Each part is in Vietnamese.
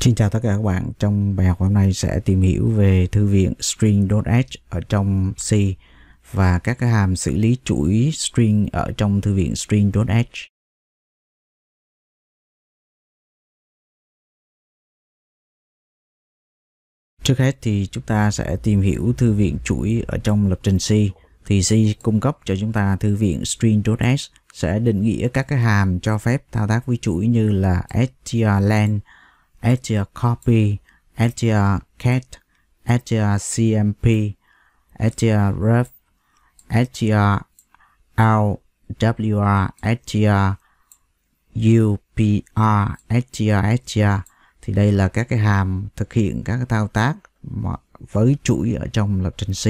Xin chào tất cả các bạn, trong bài học hôm nay sẽ tìm hiểu về thư viện string.h ở trong C và các cái hàm xử lý chuỗi string ở trong thư viện string.h. Trước hết thì chúng ta sẽ tìm hiểu thư viện chuỗi ở trong lập trình C. Thì C cung cấp cho chúng ta thư viện string.h sẽ định nghĩa các cái hàm cho phép thao tác với chuỗi như là strlen, Azure Copy, Azure CAD, Azure CMP, Azure Ref, Azure LWR, Azure UPR, Azure, Azure thì đây là các cái hàm thực hiện các cái thao tác mà với chuỗi ở trong lập trình C.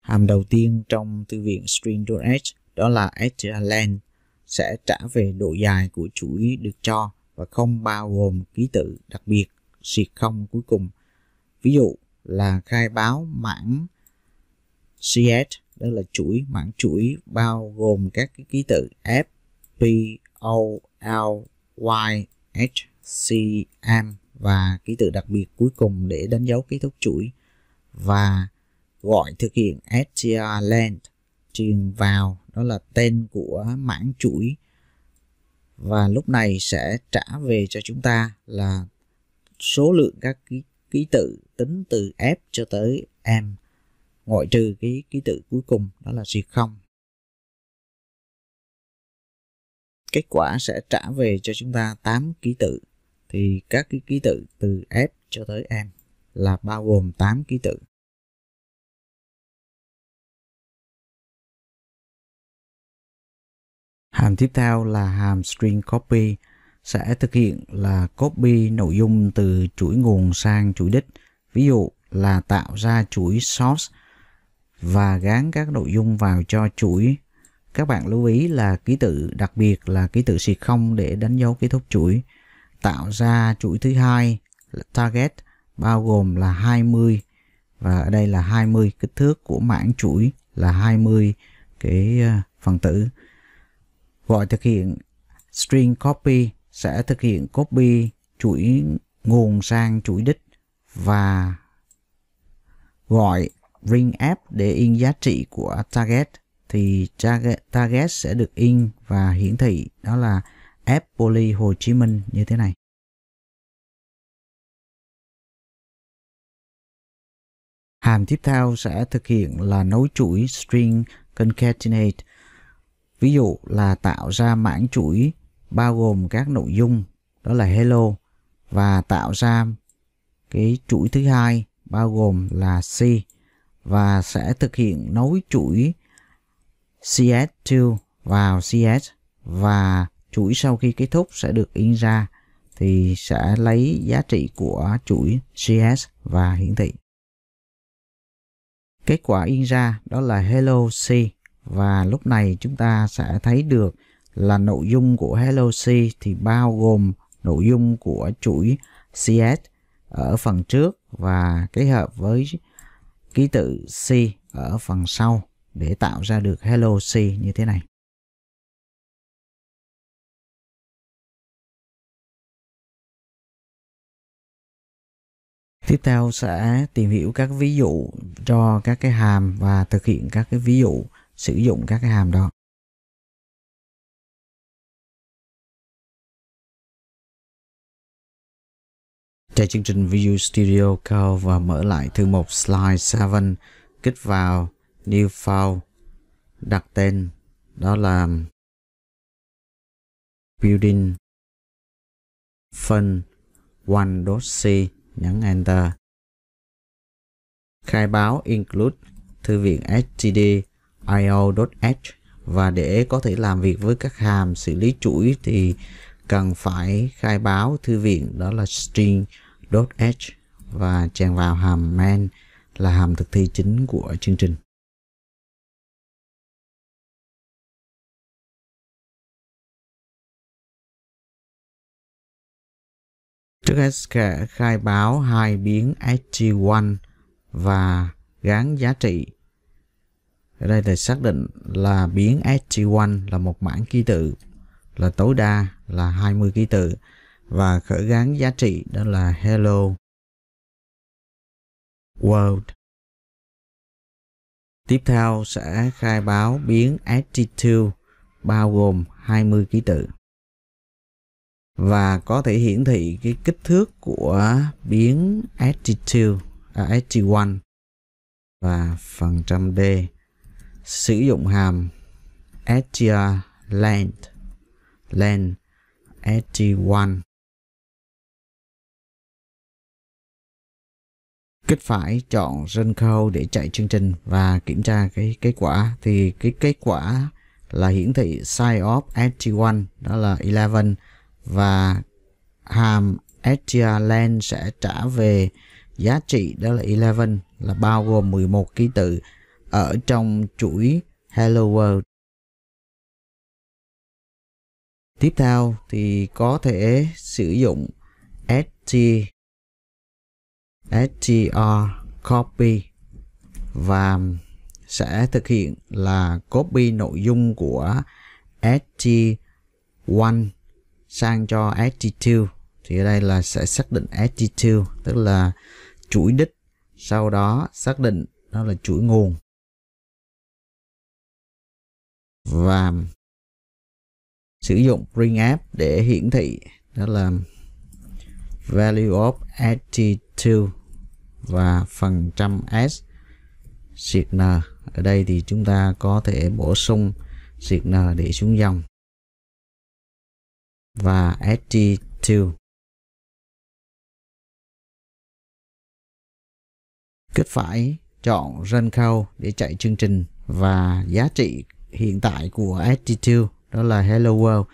Hàm đầu tiên trong thư viện String.h đó là HLN sẽ trả về độ dài của chuỗi được cho và không bao gồm ký tự đặc biệt siệt không cuối cùng. Ví dụ là khai báo mảng CS, đó là chuỗi mảng chuỗi bao gồm các ký tự F, P, O, L, Y, H, C, M và ký tự đặc biệt cuối cùng để đánh dấu kết thúc chuỗi và gọi thực hiện str length truyền vào đó là tên của mảng chuỗi và lúc này sẽ trả về cho chúng ta là số lượng các ký, ký tự tính từ F cho tới M ngoại trừ cái ký tự cuối cùng đó là gì không kết quả sẽ trả về cho chúng ta 8 ký tự thì các cái ký tự từ F cho tới M là bao gồm 8 ký tự Hàm tiếp theo là hàm string copy sẽ thực hiện là copy nội dung từ chuỗi nguồn sang chuỗi đích. Ví dụ là tạo ra chuỗi source và gán các nội dung vào cho chuỗi. Các bạn lưu ý là ký tự đặc biệt là ký tự xịt không để đánh dấu kết thúc chuỗi. Tạo ra chuỗi thứ hai là target bao gồm là 20 và ở đây là 20 kích thước của mảng chuỗi là 20 cái ờ, phần tử Gọi thực hiện string copy sẽ thực hiện copy chuỗi nguồn sang chuỗi đích và gọi ring app để in giá trị của target thì target, sẽ được in và hiển thị đó là app poly Hồ Chí Minh như thế này. Hàm tiếp theo sẽ thực hiện là nối chuỗi string concatenate Ví dụ là tạo ra mảng chuỗi bao gồm các nội dung đó là hello và tạo ra cái chuỗi thứ hai bao gồm là C và sẽ thực hiện nối chuỗi CS2 vào CS và chuỗi sau khi kết thúc sẽ được in ra thì sẽ lấy giá trị của chuỗi CS và hiển thị. Kết quả in ra đó là hello C và lúc này chúng ta sẽ thấy được là nội dung của Hello C thì bao gồm nội dung của chuỗi CS ở phần trước và kết hợp với ký tự C ở phần sau để tạo ra được Hello C như thế này. Tiếp theo sẽ tìm hiểu các ví dụ cho các cái hàm và thực hiện các cái ví dụ sử dụng các cái hàm đó Chạy chương trình Visual Studio Code và mở lại thư mục Slide 7, kích vào New File, đặt tên đó là Building Fun 1.c, nhấn Enter. Khai báo Include Thư viện STD io.h và để có thể làm việc với các hàm xử lý chuỗi thì cần phải khai báo thư viện đó là string.h và chèn vào hàm main là hàm thực thi chính của chương trình. Trước hết sẽ khai báo hai biến ht1 và gán giá trị ở đây thì xác định là biến SG1 là một mảng ký tự là tối đa là 20 ký tự và khởi gắn giá trị đó là hello world. Tiếp theo sẽ khai báo biến SG2 bao gồm 20 ký tự và có thể hiển thị cái kích thước của biến SG2 à, SG1 và phần trăm D sử dụng hàm str length length str1 kích phải chọn run code để chạy chương trình và kiểm tra cái kết quả thì cái kết quả là hiển thị size of str1 đó là 11 và hàm length sẽ trả về giá trị đó là 11 là bao gồm 11 ký tự ở trong chuỗi Hello World. Tiếp theo thì có thể sử dụng ST, STR copy và sẽ thực hiện là copy nội dung của ST1 sang cho ST2 thì ở đây là sẽ xác định ST2 tức là chuỗi đích sau đó xác định đó là chuỗi nguồn và sử dụng ring app để hiển thị đó là value of attitude và phần trăm s signer ở đây thì chúng ta có thể bổ sung signer để xuống dòng và attitude kết phải chọn run khâu để chạy chương trình và giá trị hiện tại của Attitude đó là Hello World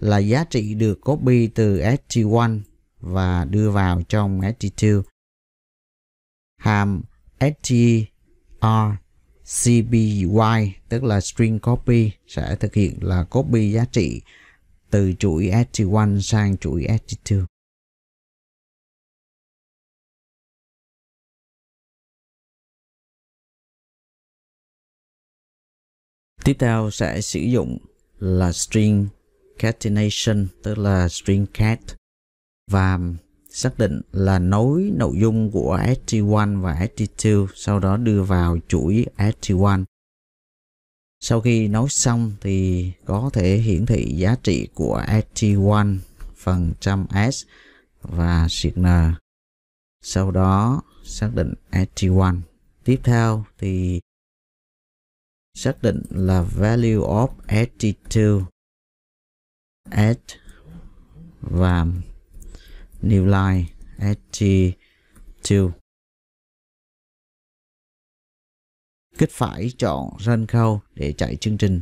là giá trị được copy từ ST1 và đưa vào trong ST2. Hàm strcpy tức là string copy sẽ thực hiện là copy giá trị từ chuỗi ST1 sang chuỗi ST2. Tiếp theo sẽ sử dụng là string catenation tức là string cat và xác định là nối nội dung của ST1 và ST2 sau đó đưa vào chuỗi ST1. Sau khi nối xong thì có thể hiển thị giá trị của ST1 phần trăm S và signal. Sau đó xác định ST1. Tiếp theo thì xác định là value of attitude at và new line attitude kích phải chọn run khâu để chạy chương trình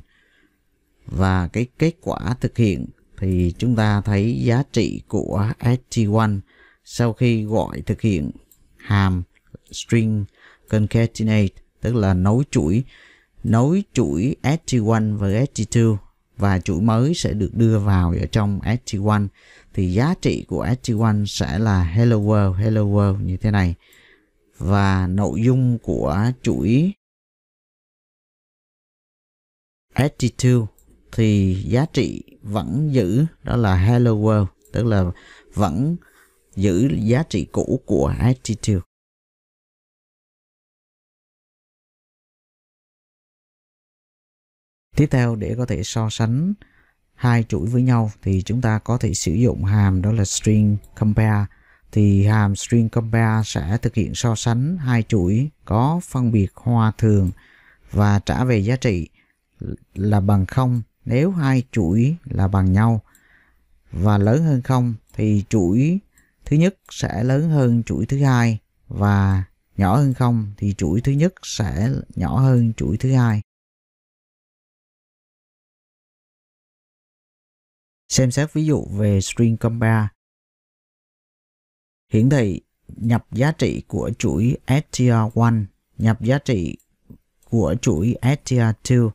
và cái kết quả thực hiện thì chúng ta thấy giá trị của ST1 sau khi gọi thực hiện hàm string concatenate tức là nối chuỗi nối chuỗi ST1 với ST2 và chuỗi mới sẽ được đưa vào ở trong ST1 thì giá trị của ST1 sẽ là Hello World, Hello World như thế này và nội dung của chuỗi ST2 thì giá trị vẫn giữ đó là Hello World tức là vẫn giữ giá trị cũ của ST2 Tiếp theo để có thể so sánh hai chuỗi với nhau thì chúng ta có thể sử dụng hàm đó là string compare thì hàm string compare sẽ thực hiện so sánh hai chuỗi có phân biệt hoa thường và trả về giá trị là bằng không nếu hai chuỗi là bằng nhau và lớn hơn không thì chuỗi thứ nhất sẽ lớn hơn chuỗi thứ hai và nhỏ hơn không thì chuỗi thứ nhất sẽ nhỏ hơn chuỗi thứ hai Xem xét ví dụ về string compare. Hiển thị nhập giá trị của chuỗi str1, nhập giá trị của chuỗi str2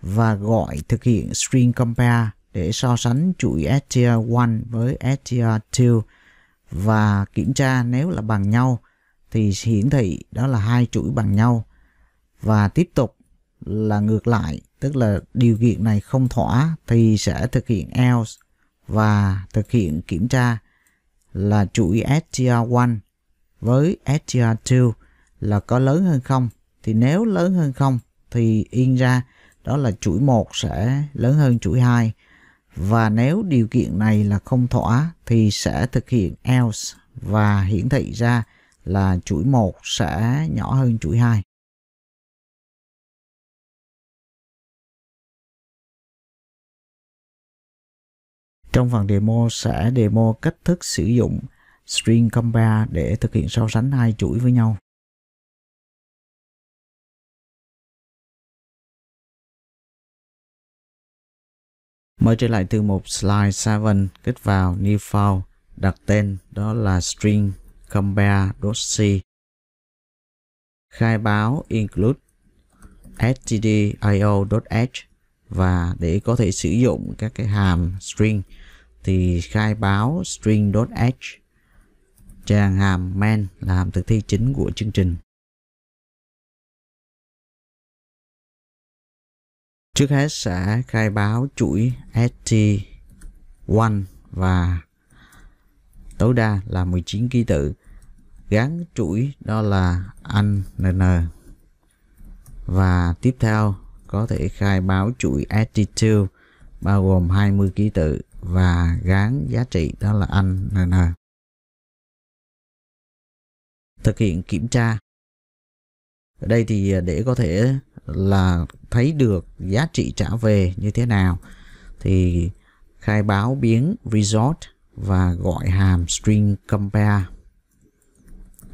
và gọi thực hiện string compare để so sánh chuỗi str1 với str2 và kiểm tra nếu là bằng nhau thì hiển thị đó là hai chuỗi bằng nhau và tiếp tục là ngược lại tức là điều kiện này không thỏa thì sẽ thực hiện else và thực hiện kiểm tra là chuỗi STR1 với STR2 là có lớn hơn không thì nếu lớn hơn không thì in ra đó là chuỗi 1 sẽ lớn hơn chuỗi 2 và nếu điều kiện này là không thỏa thì sẽ thực hiện else và hiển thị ra là chuỗi 1 sẽ nhỏ hơn chuỗi 2. Trong phần demo sẽ demo cách thức sử dụng string compare để thực hiện so sánh hai chuỗi với nhau. Mở trở lại từ một slide 7, kích vào new file, đặt tên đó là string compare.c. Khai báo include stdio.h và để có thể sử dụng các cái hàm string thì khai báo string.h trang hàm main là hàm thực thi chính của chương trình. Trước hết sẽ khai báo chuỗi ST1 và tối đa là 19 ký tự. Gắn chuỗi đó là anh nn và tiếp theo có thể khai báo chuỗi ST2 bao gồm 20 ký tự và gán giá trị đó là anh NN. Thực hiện kiểm tra. Ở đây thì à, để có thể là thấy được giá trị trả về như thế nào thì khai báo biến result và gọi hàm string compare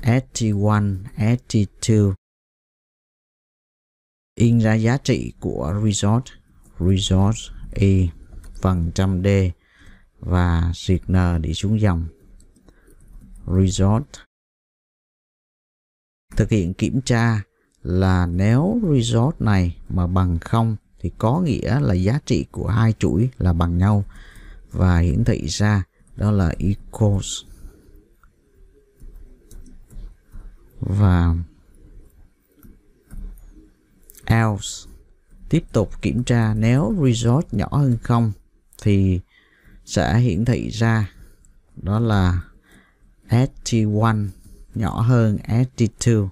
ST1, ST2 in ra giá trị của result result a phần trăm d và duyệt Signer đi xuống dòng Resort. Thực hiện kiểm tra là nếu resort này mà bằng không thì có nghĩa là giá trị của hai chuỗi là bằng nhau và hiển thị ra đó là equals và else tiếp tục kiểm tra nếu result nhỏ hơn không thì sẽ hiển thị ra đó là ST1 nhỏ hơn ST2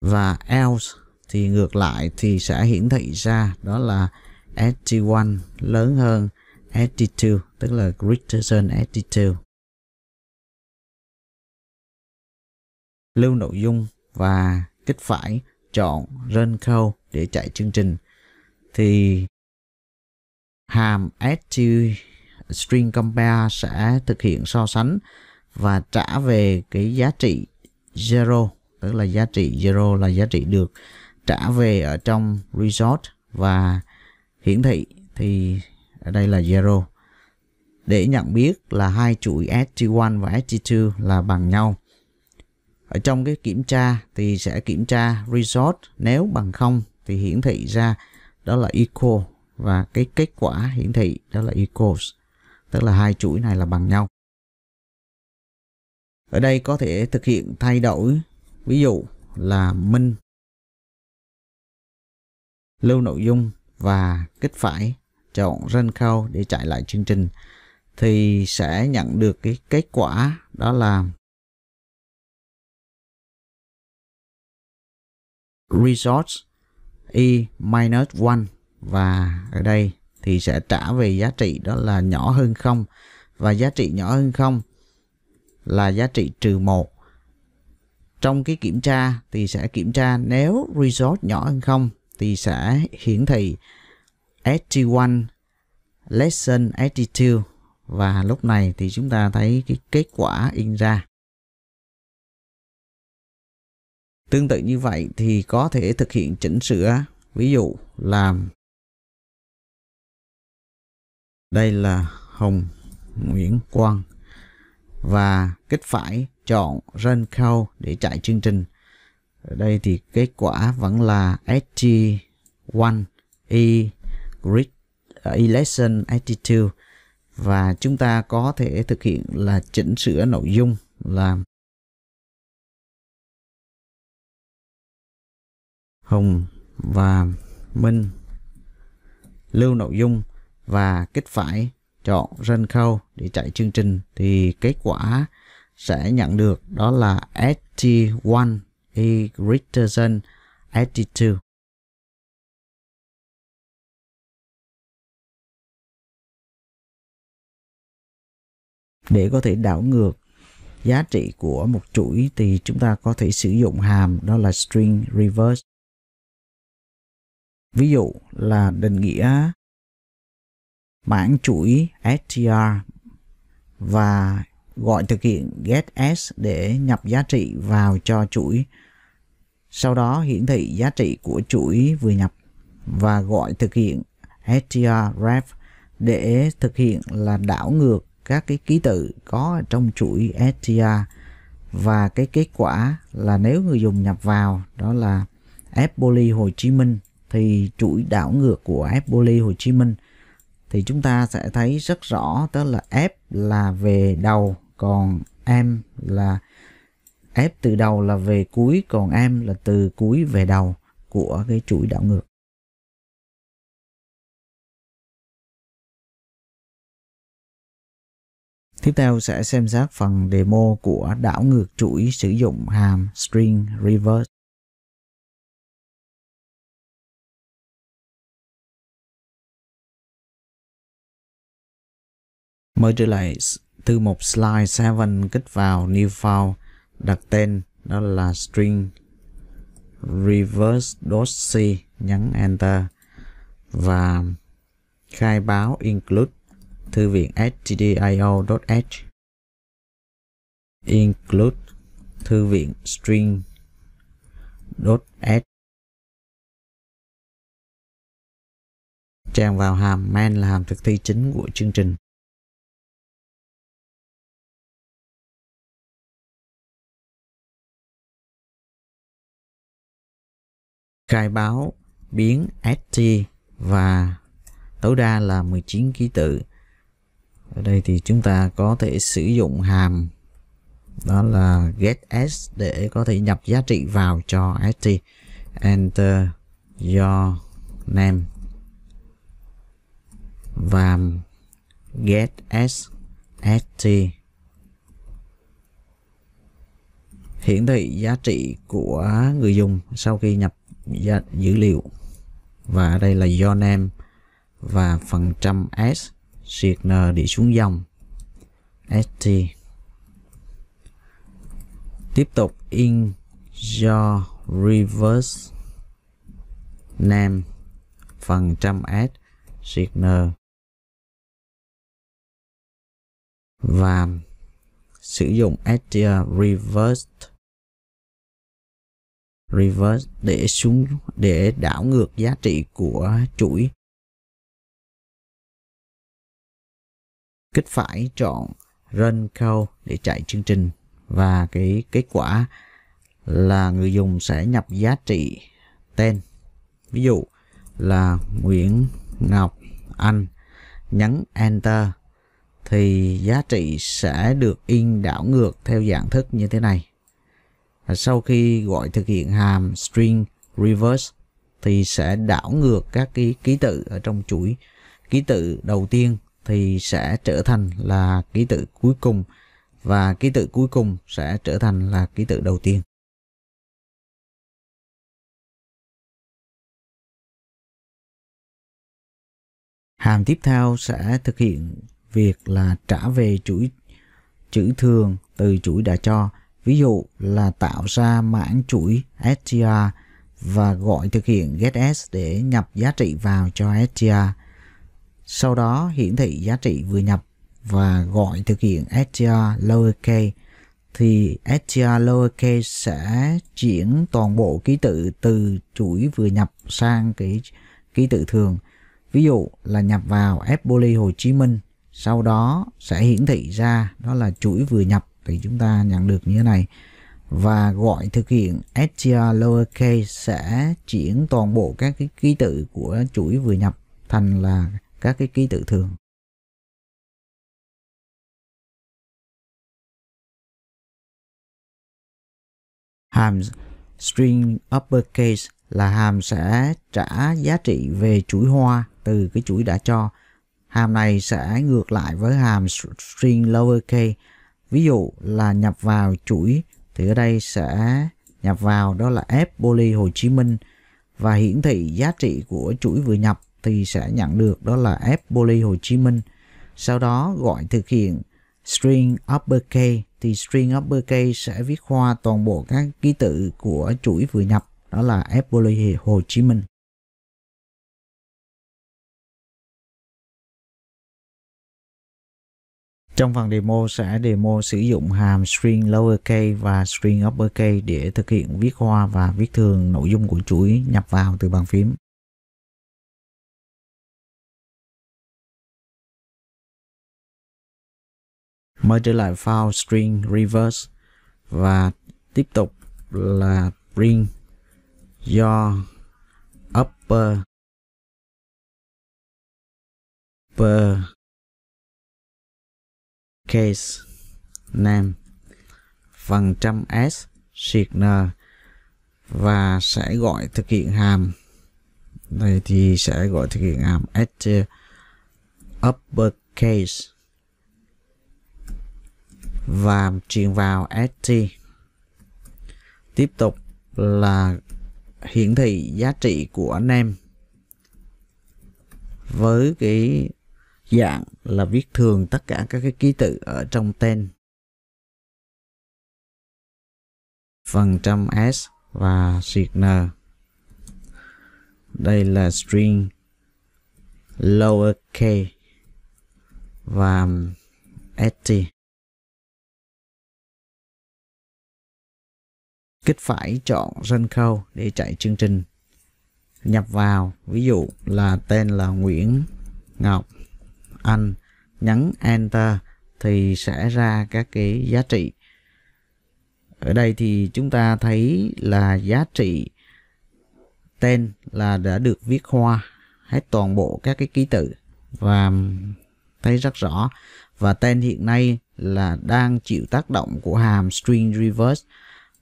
và else thì ngược lại thì sẽ hiển thị ra đó là ST1 lớn hơn ST2 tức là greater than ST2 lưu nội dung và kích phải chọn run code để chạy chương trình thì hàm ST string compare sẽ thực hiện so sánh và trả về cái giá trị zero tức là giá trị zero là giá trị được trả về ở trong result và hiển thị thì ở đây là zero để nhận biết là hai chuỗi ST1 và ST2 là bằng nhau. Ở trong cái kiểm tra thì sẽ kiểm tra result nếu bằng không thì hiển thị ra đó là equal và cái kết quả hiển thị đó là equals tức là hai chuỗi này là bằng nhau ở đây có thể thực hiện thay đổi ví dụ là minh lưu nội dung và kích phải chọn run khâu để chạy lại chương trình thì sẽ nhận được cái kết quả đó là results e minus 1 và ở đây thì sẽ trả về giá trị đó là nhỏ hơn không và giá trị nhỏ hơn không là giá trị trừ một trong cái kiểm tra thì sẽ kiểm tra nếu result nhỏ hơn không thì sẽ hiển thị ST1 lesson attitude và lúc này thì chúng ta thấy cái kết quả in ra. Tương tự như vậy thì có thể thực hiện chỉnh sửa ví dụ làm đây là hồng Nguyễn Quang và kích phải chọn run count để chạy chương trình ở đây thì kết quả vẫn là sg 1 E grid à, election attitude và chúng ta có thể thực hiện là chỉnh sửa nội dung là Hồng và Minh lưu nội dung và kích phải chọn run Code để chạy chương trình thì kết quả sẽ nhận được đó là ST1 e greater than ST2. Để có thể đảo ngược giá trị của một chuỗi thì chúng ta có thể sử dụng hàm đó là string reverse. Ví dụ là định nghĩa mảng chuỗi str và gọi thực hiện get s để nhập giá trị vào cho chuỗi. Sau đó hiển thị giá trị của chuỗi vừa nhập và gọi thực hiện str ref để thực hiện là đảo ngược các cái ký tự có trong chuỗi str và cái kết quả là nếu người dùng nhập vào đó là fpoly Hồ Chí Minh thì chuỗi đảo ngược của fpoly Hồ Chí Minh thì chúng ta sẽ thấy rất rõ tức là F là về đầu còn em là F từ đầu là về cuối còn em là từ cuối về đầu của cái chuỗi đảo ngược. Tiếp theo sẽ xem xét phần demo của đảo ngược chuỗi sử dụng hàm string reverse. mới trở lại từ một slide 7 kích vào new file đặt tên đó là string reverse.c nhấn enter và khai báo include thư viện stdio.h include thư viện string .h trang vào hàm main là hàm thực thi chính của chương trình khai báo biến ST và tối đa là 19 ký tự. Ở đây thì chúng ta có thể sử dụng hàm đó là get s để có thể nhập giá trị vào cho ST. Enter your name và get s ST hiển thị giá trị của người dùng sau khi nhập Dạ, dữ liệu và ở đây là your name và phần trăm s siết n đi xuống dòng st tiếp tục in do reverse name phần trăm s siết n và sử dụng str reverse reverse để xuống để đảo ngược giá trị của chuỗi kích phải chọn run code để chạy chương trình và cái kết quả là người dùng sẽ nhập giá trị tên ví dụ là Nguyễn Ngọc Anh nhấn enter thì giá trị sẽ được in đảo ngược theo dạng thức như thế này sau khi gọi thực hiện hàm string reverse thì sẽ đảo ngược các cái ký tự ở trong chuỗi ký tự đầu tiên thì sẽ trở thành là ký tự cuối cùng và ký tự cuối cùng sẽ trở thành là ký tự đầu tiên hàm tiếp theo sẽ thực hiện việc là trả về chuỗi chữ thường từ chuỗi đã cho ví dụ là tạo ra mảng chuỗi str và gọi thực hiện getS để nhập giá trị vào cho str. Sau đó hiển thị giá trị vừa nhập và gọi thực hiện str lowercase thì str lowercase sẽ chuyển toàn bộ ký tự từ chuỗi vừa nhập sang cái ký tự thường. Ví dụ là nhập vào F Hồ Chí Minh, sau đó sẽ hiển thị ra đó là chuỗi vừa nhập thì chúng ta nhận được như thế này và gọi thực hiện str lowercase sẽ chuyển toàn bộ các cái ký tự của chuỗi vừa nhập thành là các cái ký tự thường hàm string uppercase là hàm sẽ trả giá trị về chuỗi hoa từ cái chuỗi đã cho hàm này sẽ ngược lại với hàm string lowercase ví dụ là nhập vào chuỗi thì ở đây sẽ nhập vào đó là F Poly Hồ Chí Minh và hiển thị giá trị của chuỗi vừa nhập thì sẽ nhận được đó là F Poly Hồ Chí Minh sau đó gọi thực hiện string uppercase thì string uppercase sẽ viết khoa toàn bộ các ký tự của chuỗi vừa nhập đó là F Poly Hồ Chí Minh Trong phần demo sẽ demo sử dụng hàm string lowercase và string uppercase để thực hiện viết hoa và viết thường nội dung của chuỗi nhập vào từ bàn phím. mời trở lại file string reverse và tiếp tục là print do upper upper case nam phần trăm s siết n và sẽ gọi thực hiện hàm đây thì sẽ gọi thực hiện hàm s upper case và truyền vào st tiếp tục là hiển thị giá trị của name với cái dạng là viết thường tất cả các cái ký tự ở trong tên. Phần trăm S và siệt N. Đây là string lower k và st. Kích phải chọn run khâu để chạy chương trình. Nhập vào, ví dụ là tên là Nguyễn Ngọc anh nhấn Enter thì sẽ ra các cái giá trị. Ở đây thì chúng ta thấy là giá trị tên là đã được viết hoa hết toàn bộ các cái ký tự và thấy rất rõ và tên hiện nay là đang chịu tác động của hàm string reverse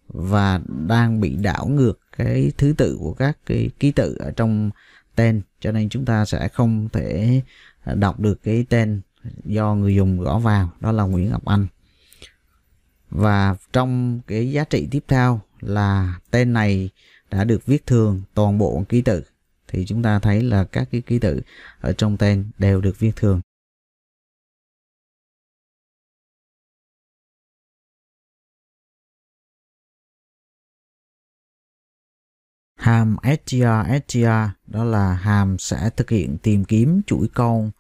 và đang bị đảo ngược cái thứ tự của các cái ký tự ở trong tên cho nên chúng ta sẽ không thể à, đọc được cái tên do người dùng gõ vào đó là Nguyễn Ngọc Anh và trong cái giá trị tiếp theo là tên này đã được viết thường toàn bộ ký tự thì chúng ta thấy là các cái ký tự ở trong tên đều được viết thường Hàm str str đó là hàm sẽ thực hiện tìm kiếm chuỗi con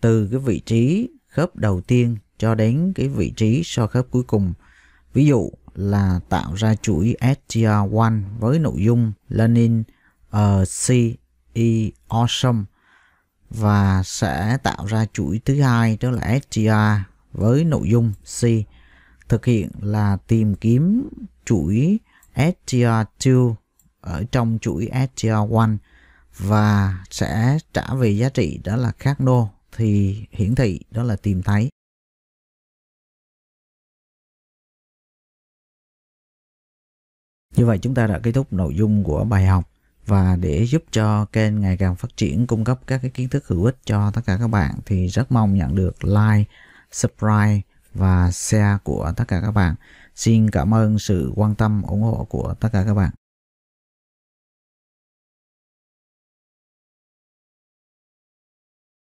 từ cái vị trí khớp đầu tiên cho đến cái vị trí so khớp cuối cùng. Ví dụ là tạo ra chuỗi str1 với nội dung learning a C e awesome và sẽ tạo ra chuỗi thứ hai đó là str với nội dung C thực hiện là tìm kiếm chuỗi str2 ở trong chuỗi sgr one và sẽ trả về giá trị đó là khác nô thì hiển thị đó là tìm thấy. Như vậy chúng ta đã kết thúc nội dung của bài học và để giúp cho kênh ngày càng phát triển cung cấp các cái kiến thức hữu ích cho tất cả các bạn thì rất mong nhận được like, subscribe và share của tất cả các bạn. Xin cảm ơn sự quan tâm ủng hộ của tất cả các bạn.